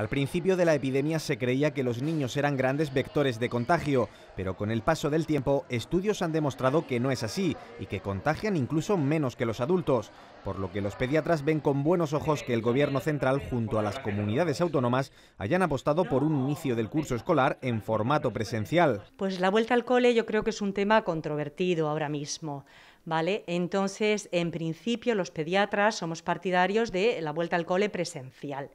Al principio de la epidemia se creía que los niños eran grandes vectores de contagio, pero con el paso del tiempo estudios han demostrado que no es así y que contagian incluso menos que los adultos, por lo que los pediatras ven con buenos ojos que el gobierno central junto a las comunidades autónomas hayan apostado por un inicio del curso escolar en formato presencial. Pues la vuelta al cole yo creo que es un tema controvertido ahora mismo. ¿Vale? Entonces, en principio, los pediatras somos partidarios de la vuelta al cole presencial.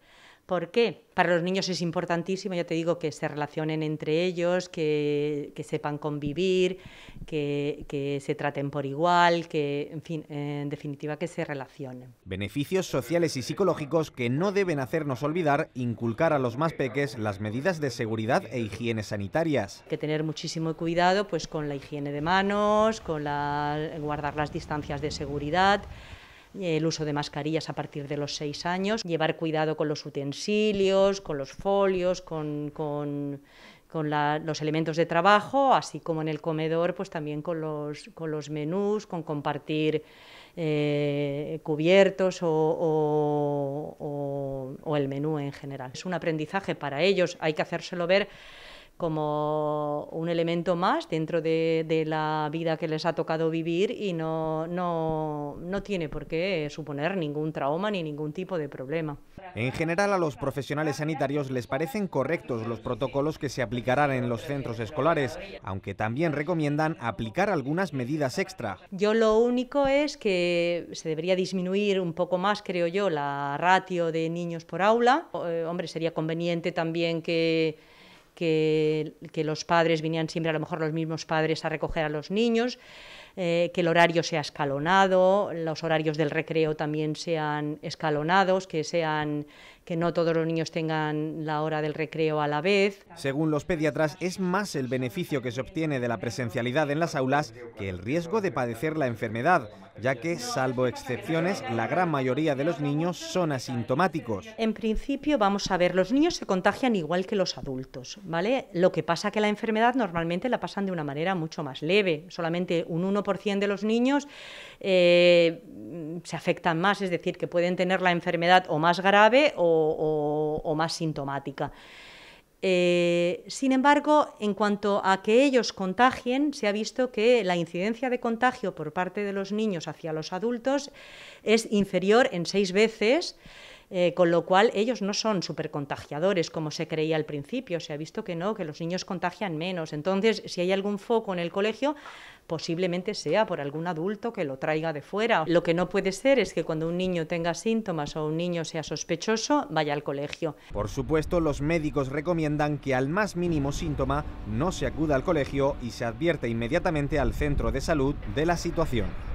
¿Por qué? Para los niños es importantísimo, ya te digo, que se relacionen entre ellos, que, que sepan convivir, que, que, se traten por igual, que, en fin, eh, en definitiva, que se relacionen. Beneficios sociales y psicológicos que no deben hacernos olvidar inculcar a los más peques las medidas de seguridad e higiene sanitarias. que tener muchísimo cuidado pues, con la higiene de manos, con la, guardar las distancias de seguridad el uso de mascarillas a partir de los seis años, llevar cuidado con los utensilios, con los folios, con, con, los elementos de trabajo, así como en el comedor, pues también con los, con los menús, con compartir eh, cubiertos o el menú en general. Es un aprendizaje para ellos, hay que hacérselo ver como un elemento más dentro de, la vida que les ha tocado vivir y no, no, tiene por qué suponer ningún trauma ni ningún tipo de problema. En general a los profesionales sanitarios les parecen correctos los protocolos que se aplicarán en los centros escolares, aunque también recomiendan aplicar algunas medidas extra. Yo lo único es que se debería disminuir un poco más, creo yo, la ratio de niños por aula. Eh, hombre, sería conveniente también que que, los padres vinieran siempre a lo mejor los mismos padres a recoger a los niños, eh, que el horario sea escalonado, los horarios del recreo también sean escalonados, que sean que no todos los niños tengan la hora del recreo a la vez. Según los pediatras, es más el beneficio que se obtiene de la presencialidad en las aulas que el riesgo de padecer la enfermedad, ya que, salvo excepciones, la gran mayoría de los niños son asintomáticos. En principio, vamos a ver, los niños se contagian igual que los adultos. Lo que pasa es que la enfermedad normalmente la pasan de una manera mucho más leve. Solamente un 1% de los niños eh, se afectan más, es decir, que pueden tener la enfermedad o más grave o, más sintomática. Eh, sin embargo, en cuanto a que ellos contagien, se ha visto que la incidencia de contagio por parte de los niños hacia los adultos es inferior en seis veces. Eh, con lo cual ellos no son contagiadores, como se creía al principio, se ha visto que no, que los niños contagian menos. Entonces, si hay algún foco en el colegio, posiblemente sea por algún adulto que lo traiga de fuera. Lo que no puede ser es que cuando un niño tenga síntomas o un niño sea sospechoso, vaya al colegio. Por supuesto, los médicos recomiendan que al más mínimo síntoma no se acuda al colegio y se advierte inmediatamente al centro de salud de la situación.